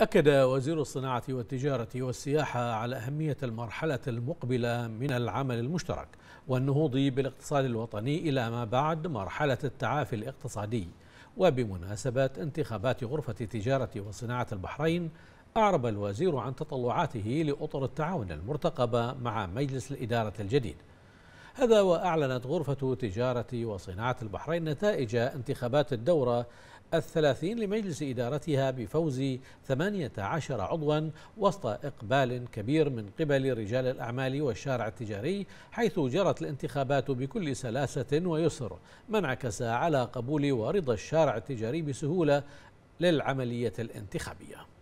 أكد وزير الصناعة والتجارة والسياحة على أهمية المرحلة المقبلة من العمل المشترك والنهوض بالاقتصاد الوطني إلى ما بعد مرحلة التعافي الاقتصادي وبمناسبة انتخابات غرفة تجارة وصناعة البحرين أعرب الوزير عن تطلعاته لأطر التعاون المرتقبة مع مجلس الإدارة الجديد هذا وأعلنت غرفة تجارة وصناعة البحرين نتائج انتخابات الدورة الثلاثين لمجلس إدارتها بفوز 18 عضوا وسط إقبال كبير من قبل رجال الأعمال والشارع التجاري حيث جرت الانتخابات بكل سلاسة ويسر ما انعكس على قبول ورضا الشارع التجاري بسهولة للعملية الانتخابية